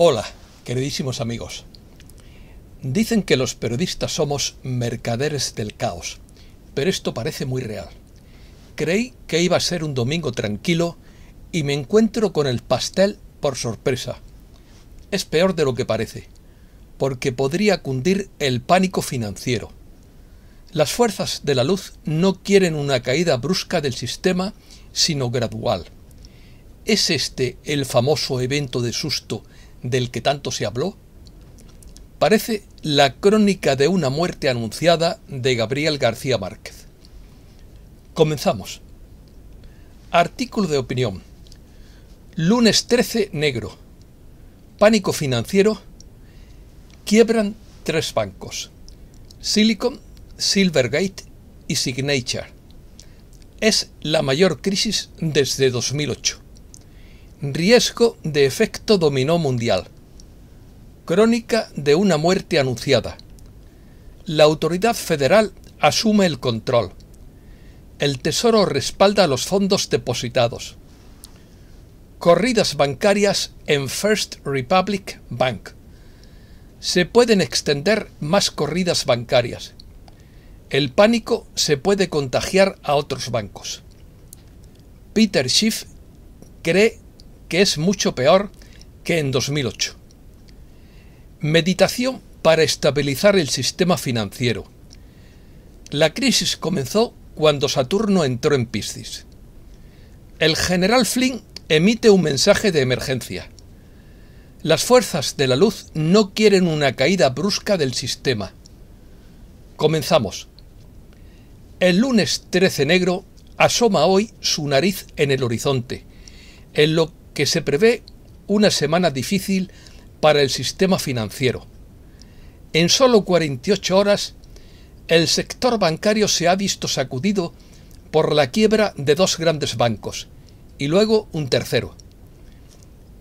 Hola, queridísimos amigos. Dicen que los periodistas somos mercaderes del caos, pero esto parece muy real. Creí que iba a ser un domingo tranquilo y me encuentro con el pastel por sorpresa. Es peor de lo que parece, porque podría cundir el pánico financiero. Las fuerzas de la luz no quieren una caída brusca del sistema, sino gradual. ¿Es este el famoso evento de susto del que tanto se habló, parece la crónica de una muerte anunciada de Gabriel García Márquez. Comenzamos. Artículo de opinión. Lunes 13 negro. Pánico financiero. Quiebran tres bancos. Silicon, Silvergate y Signature. Es la mayor crisis desde 2008. Riesgo de efecto dominó mundial. Crónica de una muerte anunciada. La autoridad federal asume el control. El Tesoro respalda los fondos depositados. Corridas bancarias en First Republic Bank. Se pueden extender más corridas bancarias. El pánico se puede contagiar a otros bancos. Peter Schiff cree que es mucho peor que en 2008. Meditación para estabilizar el sistema financiero. La crisis comenzó cuando Saturno entró en Piscis. El general Flynn emite un mensaje de emergencia. Las fuerzas de la luz no quieren una caída brusca del sistema. Comenzamos. El lunes 13 negro asoma hoy su nariz en el horizonte, en lo que se prevé una semana difícil para el sistema financiero. En solo 48 horas, el sector bancario se ha visto sacudido por la quiebra de dos grandes bancos y luego un tercero.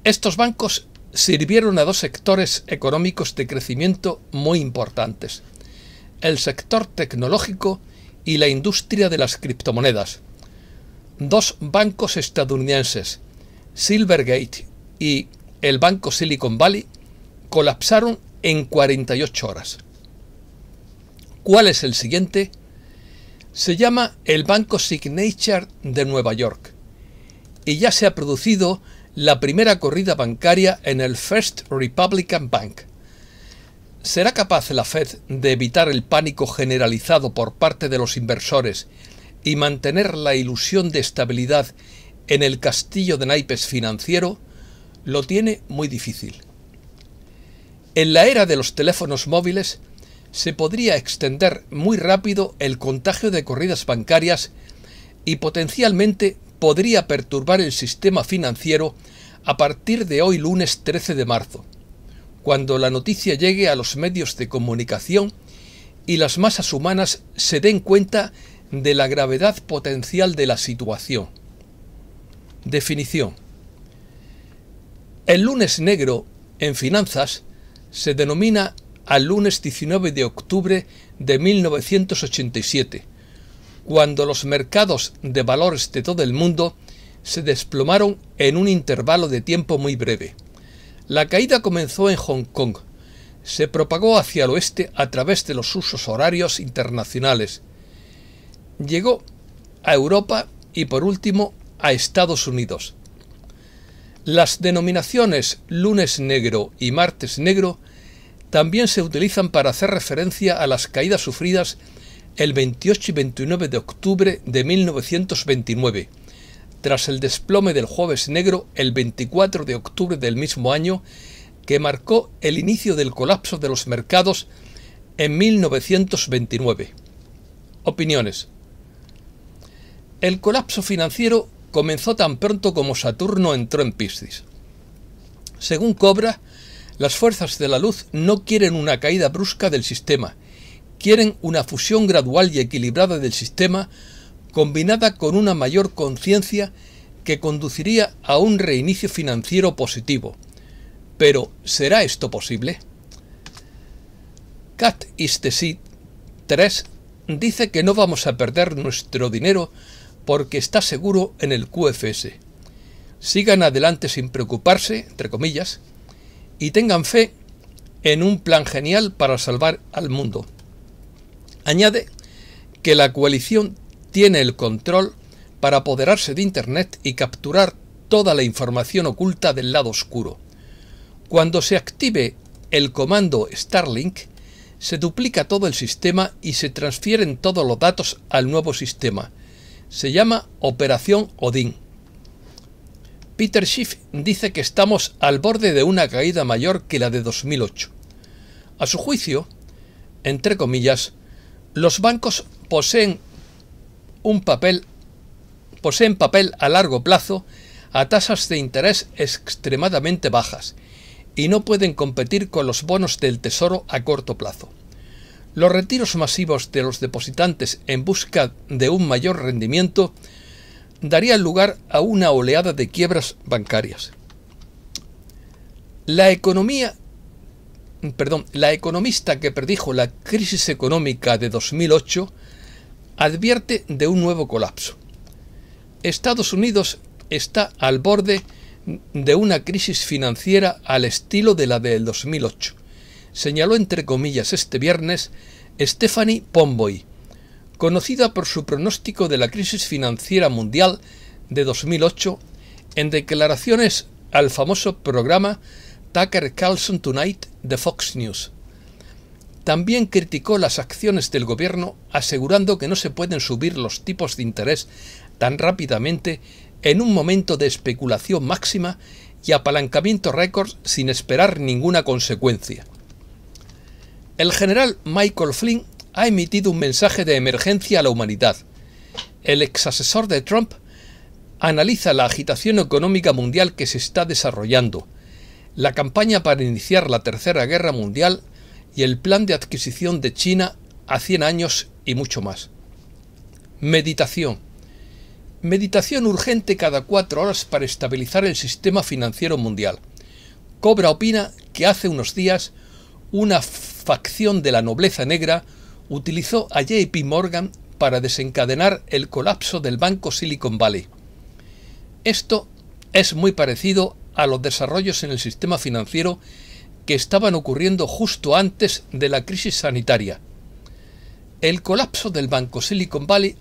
Estos bancos sirvieron a dos sectores económicos de crecimiento muy importantes, el sector tecnológico y la industria de las criptomonedas, dos bancos estadounidenses, Silvergate y el banco Silicon Valley colapsaron en 48 horas. ¿Cuál es el siguiente? Se llama el Banco Signature de Nueva York y ya se ha producido la primera corrida bancaria en el First Republican Bank. ¿Será capaz la Fed de evitar el pánico generalizado por parte de los inversores y mantener la ilusión de estabilidad en el castillo de naipes financiero lo tiene muy difícil. En la era de los teléfonos móviles se podría extender muy rápido el contagio de corridas bancarias y potencialmente podría perturbar el sistema financiero a partir de hoy lunes 13 de marzo, cuando la noticia llegue a los medios de comunicación y las masas humanas se den cuenta de la gravedad potencial de la situación. Definición. El lunes negro en finanzas se denomina al lunes 19 de octubre de 1987, cuando los mercados de valores de todo el mundo se desplomaron en un intervalo de tiempo muy breve. La caída comenzó en Hong Kong, se propagó hacia el oeste a través de los usos horarios internacionales, llegó a Europa y por último a Estados Unidos. Las denominaciones lunes negro y martes negro también se utilizan para hacer referencia a las caídas sufridas el 28 y 29 de octubre de 1929, tras el desplome del jueves negro el 24 de octubre del mismo año, que marcó el inicio del colapso de los mercados en 1929. Opiniones. El colapso financiero comenzó tan pronto como Saturno entró en Piscis. Según Cobra, las fuerzas de la luz no quieren una caída brusca del sistema, quieren una fusión gradual y equilibrada del sistema combinada con una mayor conciencia que conduciría a un reinicio financiero positivo. Pero, ¿será esto posible? Cat is 3 dice que no vamos a perder nuestro dinero porque está seguro en el QFS. Sigan adelante sin preocuparse, entre comillas, y tengan fe en un plan genial para salvar al mundo. Añade que la coalición tiene el control para apoderarse de Internet y capturar toda la información oculta del lado oscuro. Cuando se active el comando Starlink, se duplica todo el sistema y se transfieren todos los datos al nuevo sistema, se llama Operación Odín. Peter Schiff dice que estamos al borde de una caída mayor que la de 2008. A su juicio, entre comillas, los bancos poseen un papel poseen papel a largo plazo a tasas de interés extremadamente bajas y no pueden competir con los bonos del tesoro a corto plazo. Los retiros masivos de los depositantes en busca de un mayor rendimiento darían lugar a una oleada de quiebras bancarias. La economía la economista que predijo la crisis económica de 2008 advierte de un nuevo colapso. Estados Unidos está al borde de una crisis financiera al estilo de la del 2008 señaló entre comillas este viernes Stephanie Pomboy, conocida por su pronóstico de la crisis financiera mundial de 2008 en declaraciones al famoso programa Tucker Carlson Tonight de Fox News. También criticó las acciones del gobierno asegurando que no se pueden subir los tipos de interés tan rápidamente en un momento de especulación máxima y apalancamiento récord sin esperar ninguna consecuencia. El general Michael Flynn ha emitido un mensaje de emergencia a la humanidad. El ex asesor de Trump analiza la agitación económica mundial que se está desarrollando, la campaña para iniciar la Tercera Guerra Mundial y el plan de adquisición de China a 100 años y mucho más. Meditación. Meditación urgente cada cuatro horas para estabilizar el sistema financiero mundial. Cobra opina que hace unos días una facción de la nobleza negra utilizó a JP Morgan para desencadenar el colapso del banco Silicon Valley. Esto es muy parecido a los desarrollos en el sistema financiero que estaban ocurriendo justo antes de la crisis sanitaria. El colapso del banco Silicon Valley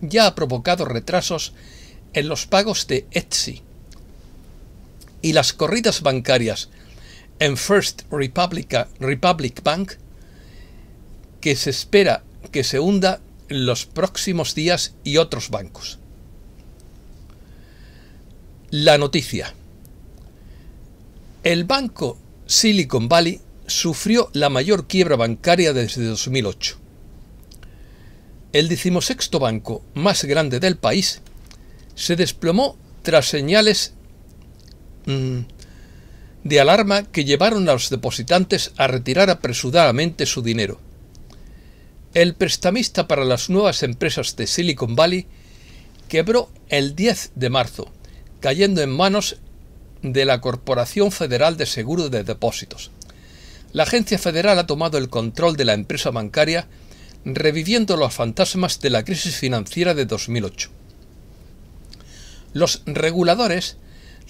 ya ha provocado retrasos en los pagos de Etsy y las corridas bancarias en First Republic Bank que se espera que se hunda en los próximos días y otros bancos. La noticia. El banco Silicon Valley sufrió la mayor quiebra bancaria desde 2008. El decimosexto banco más grande del país se desplomó tras señales mm, de alarma que llevaron a los depositantes a retirar apresuradamente su dinero. El prestamista para las nuevas empresas de Silicon Valley quebró el 10 de marzo, cayendo en manos de la Corporación Federal de Seguro de Depósitos. La agencia federal ha tomado el control de la empresa bancaria, reviviendo los fantasmas de la crisis financiera de 2008. Los reguladores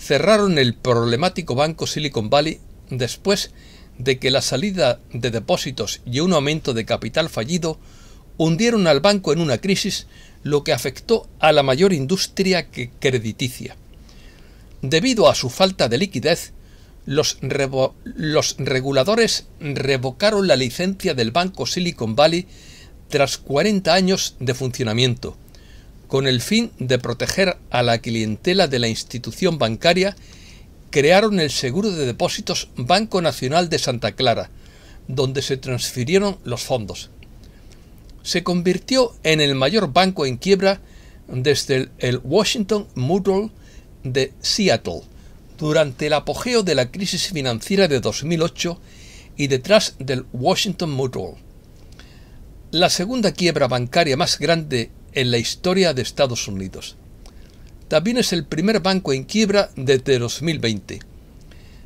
cerraron el problemático banco Silicon Valley después de que la salida de depósitos y un aumento de capital fallido hundieron al banco en una crisis, lo que afectó a la mayor industria que crediticia. Debido a su falta de liquidez, los, los reguladores revocaron la licencia del banco Silicon Valley tras 40 años de funcionamiento con el fin de proteger a la clientela de la institución bancaria, crearon el Seguro de Depósitos Banco Nacional de Santa Clara, donde se transfirieron los fondos. Se convirtió en el mayor banco en quiebra desde el Washington Mutual de Seattle, durante el apogeo de la crisis financiera de 2008 y detrás del Washington Mutual. La segunda quiebra bancaria más grande en la historia de Estados Unidos. También es el primer banco en quiebra desde 2020.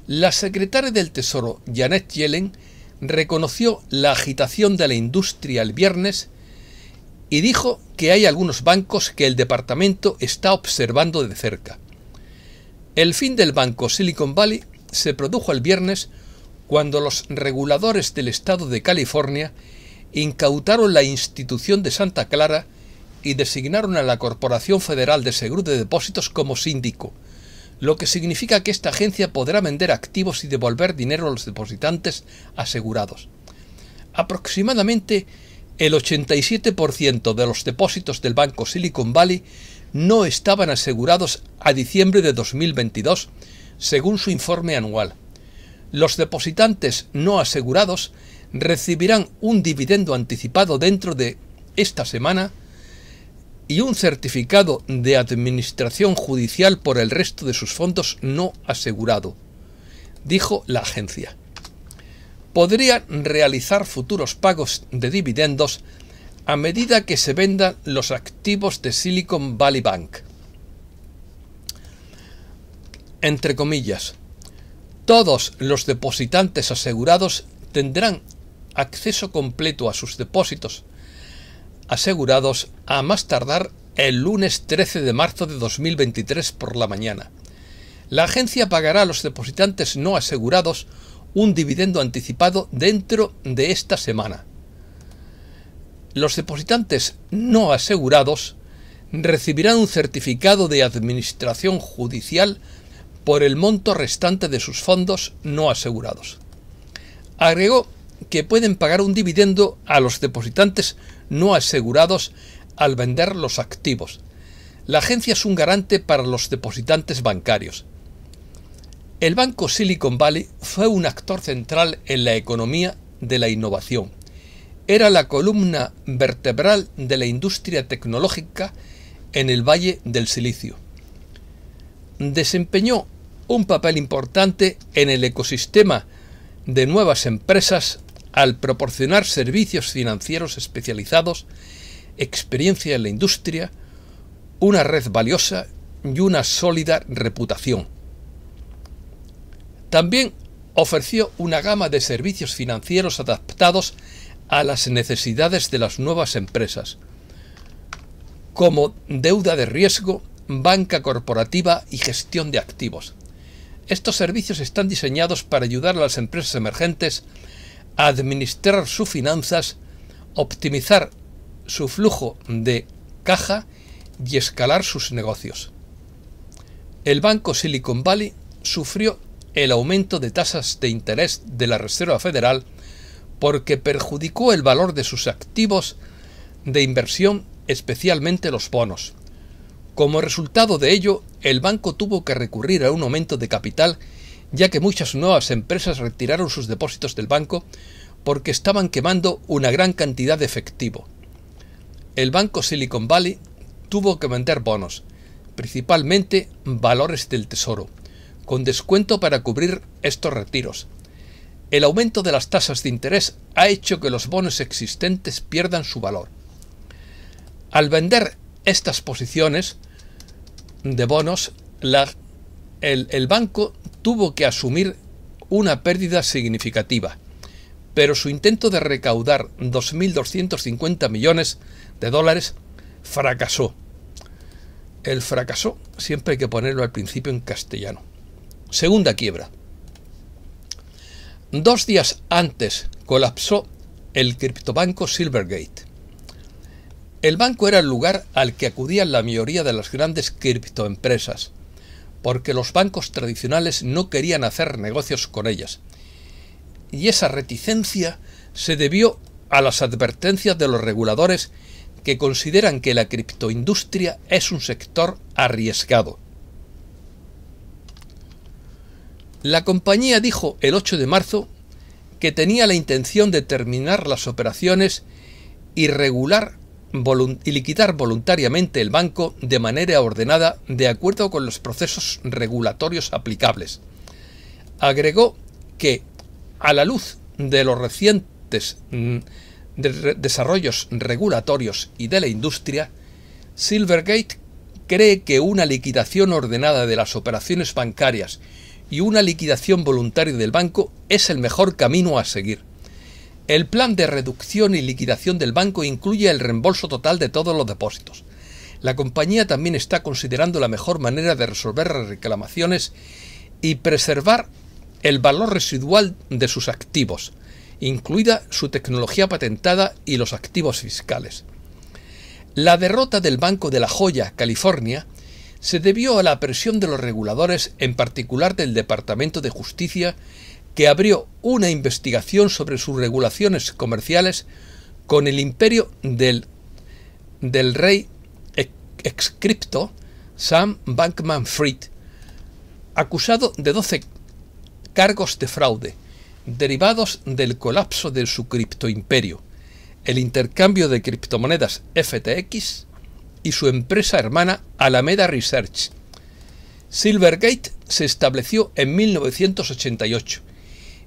La secretaria del Tesoro, Janet Yellen, reconoció la agitación de la industria el viernes y dijo que hay algunos bancos que el departamento está observando de cerca. El fin del banco Silicon Valley se produjo el viernes cuando los reguladores del estado de California incautaron la institución de Santa Clara y designaron a la Corporación Federal de Seguro de Depósitos como síndico, lo que significa que esta agencia podrá vender activos y devolver dinero a los depositantes asegurados. Aproximadamente el 87% de los depósitos del banco Silicon Valley no estaban asegurados a diciembre de 2022, según su informe anual. Los depositantes no asegurados recibirán un dividendo anticipado dentro de esta semana y un certificado de administración judicial por el resto de sus fondos no asegurado, dijo la agencia. Podrían realizar futuros pagos de dividendos a medida que se vendan los activos de Silicon Valley Bank. Entre comillas, todos los depositantes asegurados tendrán acceso completo a sus depósitos asegurados a más tardar el lunes 13 de marzo de 2023 por la mañana. La agencia pagará a los depositantes no asegurados un dividendo anticipado dentro de esta semana. Los depositantes no asegurados recibirán un certificado de administración judicial por el monto restante de sus fondos no asegurados. Agregó que pueden pagar un dividendo a los depositantes no asegurados al vender los activos. La agencia es un garante para los depositantes bancarios. El banco Silicon Valley fue un actor central en la economía de la innovación. Era la columna vertebral de la industria tecnológica en el Valle del Silicio. Desempeñó un papel importante en el ecosistema de nuevas empresas al proporcionar servicios financieros especializados, experiencia en la industria, una red valiosa y una sólida reputación. También ofreció una gama de servicios financieros adaptados a las necesidades de las nuevas empresas, como deuda de riesgo, banca corporativa y gestión de activos. Estos servicios están diseñados para ayudar a las empresas emergentes administrar sus finanzas, optimizar su flujo de caja y escalar sus negocios. El banco Silicon Valley sufrió el aumento de tasas de interés de la Reserva Federal porque perjudicó el valor de sus activos de inversión, especialmente los bonos. Como resultado de ello, el banco tuvo que recurrir a un aumento de capital ya que muchas nuevas empresas retiraron sus depósitos del banco porque estaban quemando una gran cantidad de efectivo. El banco Silicon Valley tuvo que vender bonos, principalmente valores del tesoro, con descuento para cubrir estos retiros. El aumento de las tasas de interés ha hecho que los bonos existentes pierdan su valor. Al vender estas posiciones de bonos, la, el, el banco tuvo que asumir una pérdida significativa, pero su intento de recaudar 2.250 millones de dólares fracasó. El fracasó siempre hay que ponerlo al principio en castellano. Segunda quiebra. Dos días antes colapsó el criptobanco Silvergate. El banco era el lugar al que acudían la mayoría de las grandes criptoempresas porque los bancos tradicionales no querían hacer negocios con ellas. Y esa reticencia se debió a las advertencias de los reguladores que consideran que la criptoindustria es un sector arriesgado. La compañía dijo el 8 de marzo que tenía la intención de terminar las operaciones y regular y liquidar voluntariamente el banco de manera ordenada de acuerdo con los procesos regulatorios aplicables. Agregó que, a la luz de los recientes mm, desarrollos regulatorios y de la industria, Silvergate cree que una liquidación ordenada de las operaciones bancarias y una liquidación voluntaria del banco es el mejor camino a seguir. El plan de reducción y liquidación del banco incluye el reembolso total de todos los depósitos. La compañía también está considerando la mejor manera de resolver las reclamaciones y preservar el valor residual de sus activos, incluida su tecnología patentada y los activos fiscales. La derrota del Banco de la Joya, California, se debió a la presión de los reguladores, en particular del Departamento de Justicia que abrió una investigación sobre sus regulaciones comerciales con el imperio del, del rey excripto Sam Bankman Fried, acusado de 12 cargos de fraude derivados del colapso de su criptoimperio, el intercambio de criptomonedas FTX y su empresa hermana Alameda Research. Silvergate se estableció en 1988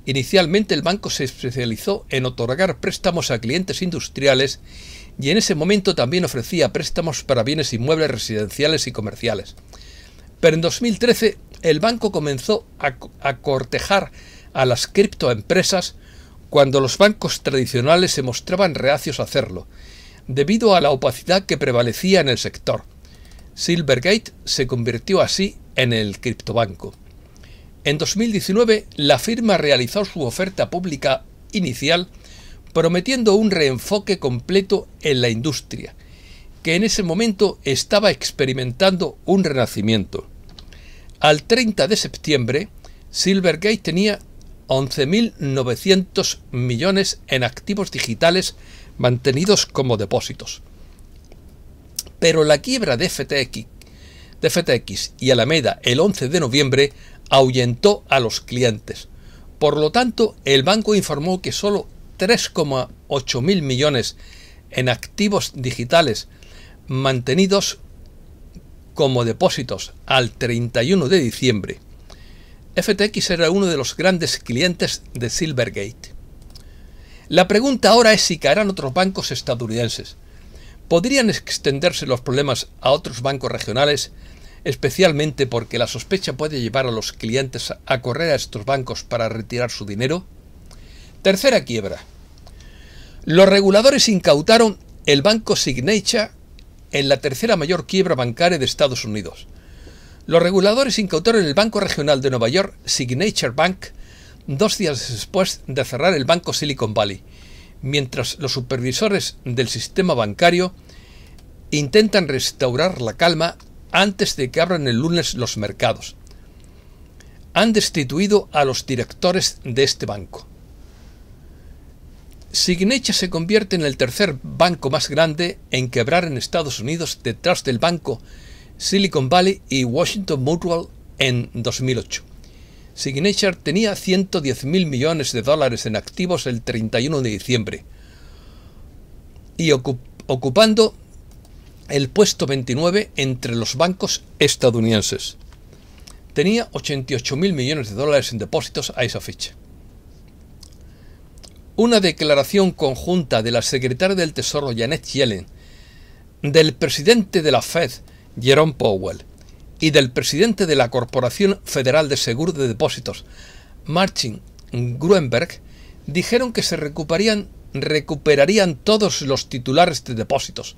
Inicialmente el banco se especializó en otorgar préstamos a clientes industriales y en ese momento también ofrecía préstamos para bienes inmuebles residenciales y comerciales. Pero en 2013 el banco comenzó a, cortejar a las criptoempresas cuando los bancos tradicionales se mostraban reacios a hacerlo, debido a la opacidad que prevalecía en el sector. Silvergate se convirtió así en el criptobanco. En 2019, la firma realizó su oferta pública inicial prometiendo un reenfoque completo en la industria, que en ese momento estaba experimentando un renacimiento. Al 30 de septiembre, Silvergate tenía 11.900 millones en activos digitales mantenidos como depósitos. Pero la quiebra de FTX, de FTX y Alameda el 11 de noviembre ahuyentó a los clientes. Por lo tanto, el banco informó que solo 3,8 mil millones en activos digitales mantenidos como depósitos al 31 de diciembre. FTX era uno de los grandes clientes de Silvergate. La pregunta ahora es si caerán otros bancos estadounidenses. ¿Podrían extenderse los problemas a otros bancos regionales especialmente porque la sospecha puede llevar a los clientes a correr a estos bancos para retirar su dinero? Tercera quiebra. Los reguladores incautaron el banco Signature en la tercera mayor quiebra bancaria de Estados Unidos. Los reguladores incautaron el Banco Regional de Nueva York, Signature Bank, dos días después de cerrar el Banco Silicon Valley, mientras los supervisores del sistema bancario intentan restaurar la calma antes de que abran el lunes los mercados. Han destituido a los directores de este banco. Signature se convierte en el tercer banco más grande en quebrar en Estados Unidos detrás del banco Silicon Valley y Washington Mutual en 2008. Signature tenía 110.000 millones de dólares en activos el 31 de diciembre y ocupando el puesto 29 entre los bancos estadounidenses. Tenía 88.000 millones de dólares en depósitos a esa fecha. Una declaración conjunta de la secretaria del Tesoro Janet Yellen, del presidente de la Fed Jerome Powell y del presidente de la Corporación Federal de Seguro de Depósitos Martin Gruenberg dijeron que se recuperarían, recuperarían todos los titulares de depósitos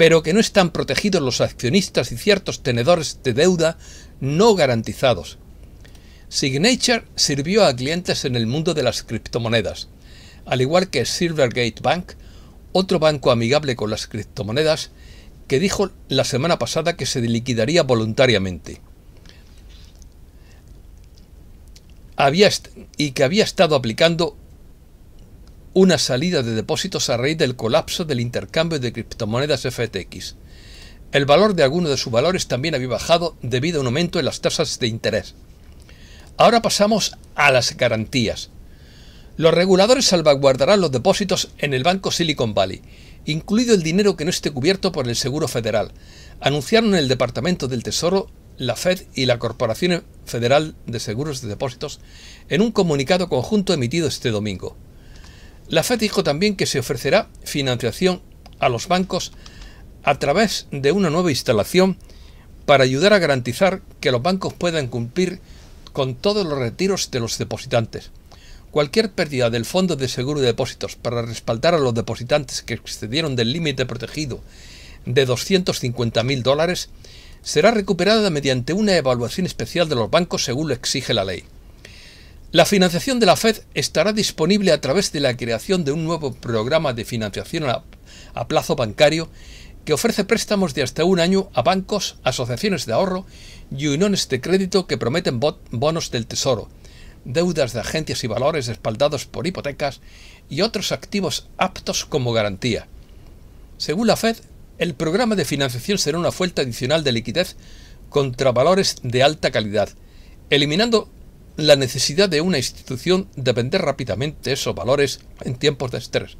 pero que no están protegidos los accionistas y ciertos tenedores de deuda no garantizados. Signature sirvió a clientes en el mundo de las criptomonedas, al igual que Silvergate Bank, otro banco amigable con las criptomonedas, que dijo la semana pasada que se liquidaría voluntariamente. Había y que había estado aplicando una salida de depósitos a raíz del colapso del intercambio de criptomonedas FTX. El valor de algunos de sus valores también había bajado debido a un aumento en las tasas de interés. Ahora pasamos a las garantías. Los reguladores salvaguardarán los depósitos en el banco Silicon Valley, incluido el dinero que no esté cubierto por el Seguro Federal, anunciaron el Departamento del Tesoro, la Fed y la Corporación Federal de Seguros de Depósitos en un comunicado conjunto emitido este domingo. La FED dijo también que se ofrecerá financiación a los bancos a través de una nueva instalación para ayudar a garantizar que los bancos puedan cumplir con todos los retiros de los depositantes. Cualquier pérdida del Fondo de Seguro de Depósitos para respaldar a los depositantes que excedieron del límite protegido de 250.000 dólares será recuperada mediante una evaluación especial de los bancos según lo exige la ley. La financiación de la FED estará disponible a través de la creación de un nuevo programa de financiación a, plazo bancario que ofrece préstamos de hasta un año a bancos, asociaciones de ahorro y uniones de crédito que prometen bonos del tesoro, deudas de agencias y valores respaldados por hipotecas y otros activos aptos como garantía. Según la FED, el programa de financiación será una fuente adicional de liquidez contra valores de alta calidad, eliminando la necesidad de una institución de vender rápidamente esos valores en tiempos de estrés.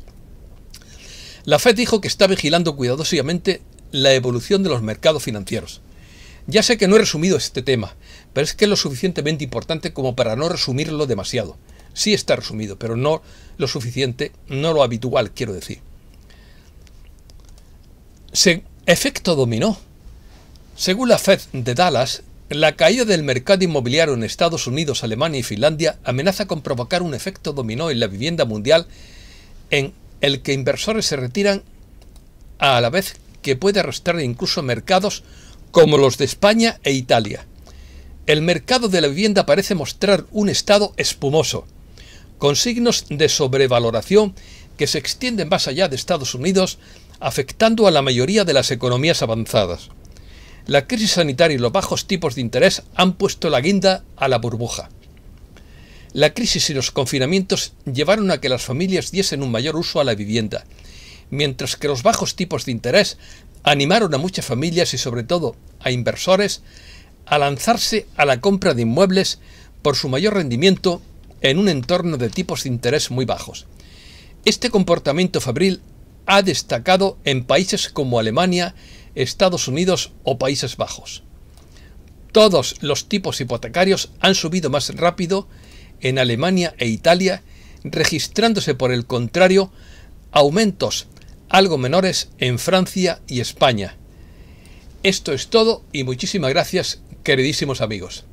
La Fed dijo que está vigilando cuidadosamente la evolución de los mercados financieros. Ya sé que no he resumido este tema, pero es que es lo suficientemente importante como para no resumirlo demasiado. Sí está resumido, pero no lo suficiente, no lo habitual, quiero decir. Se efecto dominó. Según la Fed de Dallas, la caída del mercado inmobiliario en Estados Unidos, Alemania y Finlandia amenaza con provocar un efecto dominó en la vivienda mundial en el que inversores se retiran a la vez que puede arrastrar incluso mercados como los de España e Italia. El mercado de la vivienda parece mostrar un estado espumoso, con signos de sobrevaloración que se extienden más allá de Estados Unidos, afectando a la mayoría de las economías avanzadas. La crisis sanitaria y los bajos tipos de interés han puesto la guinda a la burbuja. La crisis y los confinamientos llevaron a que las familias diesen un mayor uso a la vivienda, mientras que los bajos tipos de interés animaron a muchas familias y sobre todo a inversores a lanzarse a la compra de inmuebles por su mayor rendimiento en un entorno de tipos de interés muy bajos. Este comportamiento fabril ha destacado en países como Alemania, Estados Unidos o Países Bajos. Todos los tipos hipotecarios han subido más rápido en Alemania e Italia, registrándose por el contrario aumentos algo menores en Francia y España. Esto es todo y muchísimas gracias, queridísimos amigos.